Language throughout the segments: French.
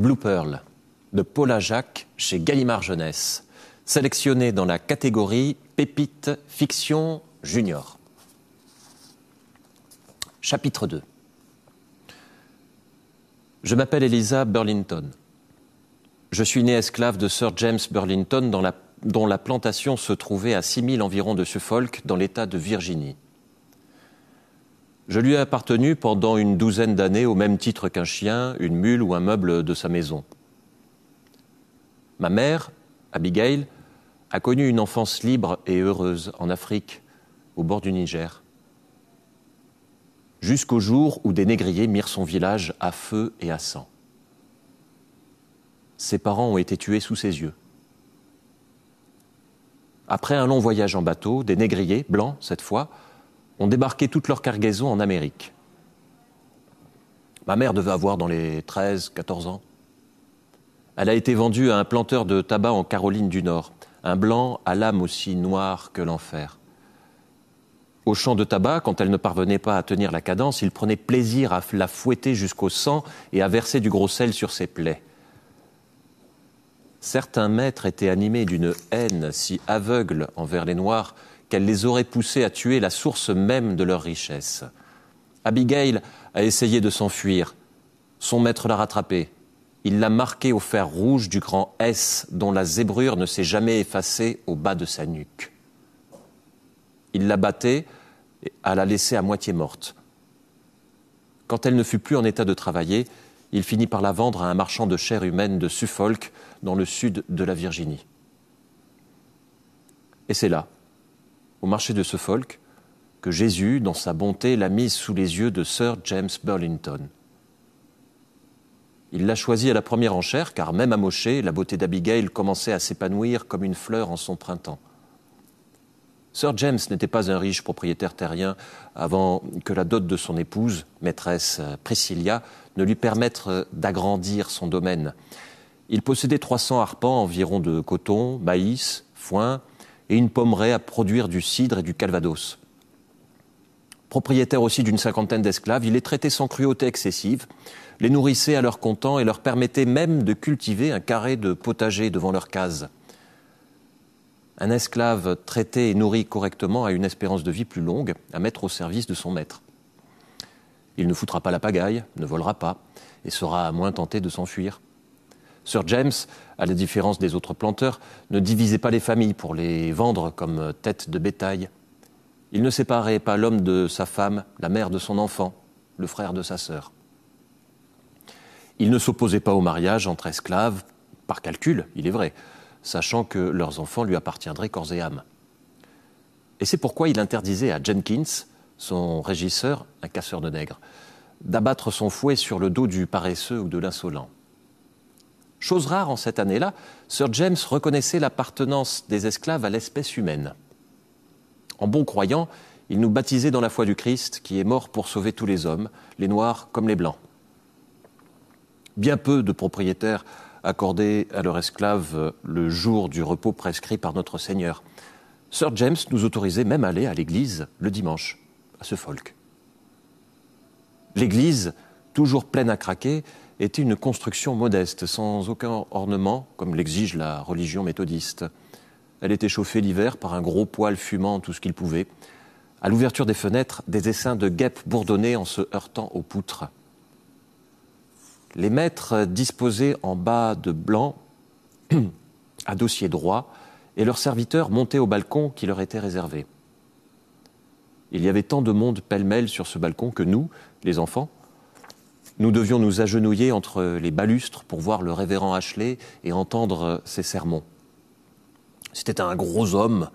Blue Pearl de Paula Jacques chez Gallimard Jeunesse, sélectionné dans la catégorie Pépite Fiction Junior. Chapitre 2 Je m'appelle Elisa Burlington. Je suis née esclave de Sir James Burlington dont la plantation se trouvait à 6000 environ de Suffolk dans l'État de Virginie. Je lui ai appartenu pendant une douzaine d'années au même titre qu'un chien, une mule ou un meuble de sa maison. Ma mère, Abigail, a connu une enfance libre et heureuse en Afrique, au bord du Niger, jusqu'au jour où des négriers mirent son village à feu et à sang. Ses parents ont été tués sous ses yeux. Après un long voyage en bateau, des négriers, blancs cette fois, ont débarqué toute leur cargaison en Amérique. Ma mère devait avoir dans les 13, 14 ans. Elle a été vendue à un planteur de tabac en Caroline du Nord, un blanc à l'âme aussi noire que l'enfer. Au champ de tabac, quand elle ne parvenait pas à tenir la cadence, il prenait plaisir à la fouetter jusqu'au sang et à verser du gros sel sur ses plaies. Certains maîtres étaient animés d'une haine si aveugle envers les Noirs qu'elle les aurait poussés à tuer la source même de leur richesse. Abigail a essayé de s'enfuir. Son maître l'a rattrapée. Il l'a marquée au fer rouge du grand S dont la zébrure ne s'est jamais effacée au bas de sa nuque. Il l'a battée et a la laissée à moitié morte. Quand elle ne fut plus en état de travailler, il finit par la vendre à un marchand de chair humaine de Suffolk, dans le sud de la Virginie. Et c'est là au marché de Suffolk que Jésus, dans sa bonté, l'a mise sous les yeux de Sir James Burlington. Il l'a choisie à la première enchère, car même à la beauté d'Abigail commençait à s'épanouir comme une fleur en son printemps. Sir James n'était pas un riche propriétaire terrien avant que la dot de son épouse, maîtresse Priscilla, ne lui permette d'agrandir son domaine. Il possédait 300 arpents environ de coton, maïs, foin, et une pommeraie à produire du cidre et du calvados. Propriétaire aussi d'une cinquantaine d'esclaves, il les traitait sans cruauté excessive, les nourrissait à leur content et leur permettait même de cultiver un carré de potager devant leur case. Un esclave traité et nourri correctement a une espérance de vie plus longue à mettre au service de son maître. Il ne foutra pas la pagaille, ne volera pas, et sera moins tenté de s'enfuir. Sir James, à la différence des autres planteurs, ne divisait pas les familles pour les vendre comme tête de bétail. Il ne séparait pas l'homme de sa femme, la mère de son enfant, le frère de sa sœur. Il ne s'opposait pas au mariage entre esclaves, par calcul, il est vrai, sachant que leurs enfants lui appartiendraient corps et âme. Et c'est pourquoi il interdisait à Jenkins, son régisseur, un casseur de nègres, d'abattre son fouet sur le dos du paresseux ou de l'insolent. Chose rare en cette année-là, Sir James reconnaissait l'appartenance des esclaves à l'espèce humaine. En bon croyant, il nous baptisait dans la foi du Christ, qui est mort pour sauver tous les hommes, les noirs comme les blancs. Bien peu de propriétaires accordaient à leurs esclaves le jour du repos prescrit par notre Seigneur. Sir James nous autorisait même à aller à l'église le dimanche, à ce folk. L'église, toujours pleine à craquer, était une construction modeste, sans aucun ornement, comme l'exige la religion méthodiste. Elle était chauffée l'hiver par un gros poêle fumant tout ce qu'il pouvait. À l'ouverture des fenêtres, des essaims de guêpes bourdonnaient en se heurtant aux poutres. Les maîtres disposaient en bas de blanc, à dossier droit, et leurs serviteurs montaient au balcon qui leur était réservé. Il y avait tant de monde pêle-mêle sur ce balcon que nous, les enfants, nous devions nous agenouiller entre les balustres pour voir le révérend Ashley et entendre ses sermons. C'était un gros homme,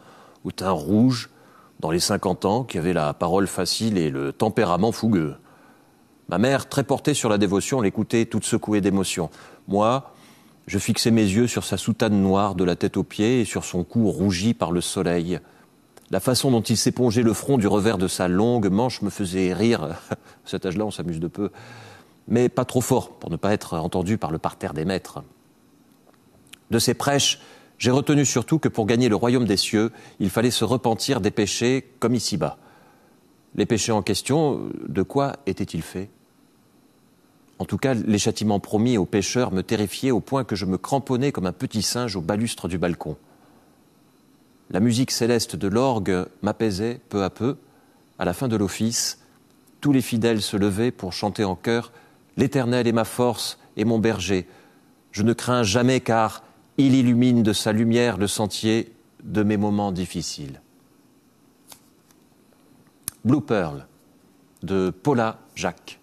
au teint rouge, dans les cinquante ans, qui avait la parole facile et le tempérament fougueux. Ma mère, très portée sur la dévotion, l'écoutait toute secouée d'émotion. Moi, je fixais mes yeux sur sa soutane noire de la tête aux pieds et sur son cou rougi par le soleil. La façon dont il s'épongeait le front du revers de sa longue manche me faisait rire. cet âge-là, on s'amuse de peu mais pas trop fort pour ne pas être entendu par le parterre des maîtres. De ces prêches, j'ai retenu surtout que pour gagner le royaume des cieux, il fallait se repentir des péchés comme ici-bas. Les péchés en question, de quoi étaient-ils faits En tout cas, les châtiments promis aux pécheurs me terrifiaient au point que je me cramponnais comme un petit singe au balustre du balcon. La musique céleste de l'orgue m'apaisait peu à peu. À la fin de l'office, tous les fidèles se levaient pour chanter en chœur L'Éternel est ma force et mon berger. Je ne crains jamais car il illumine de sa lumière le sentier de mes moments difficiles. Blue Pearl de Paula Jacques.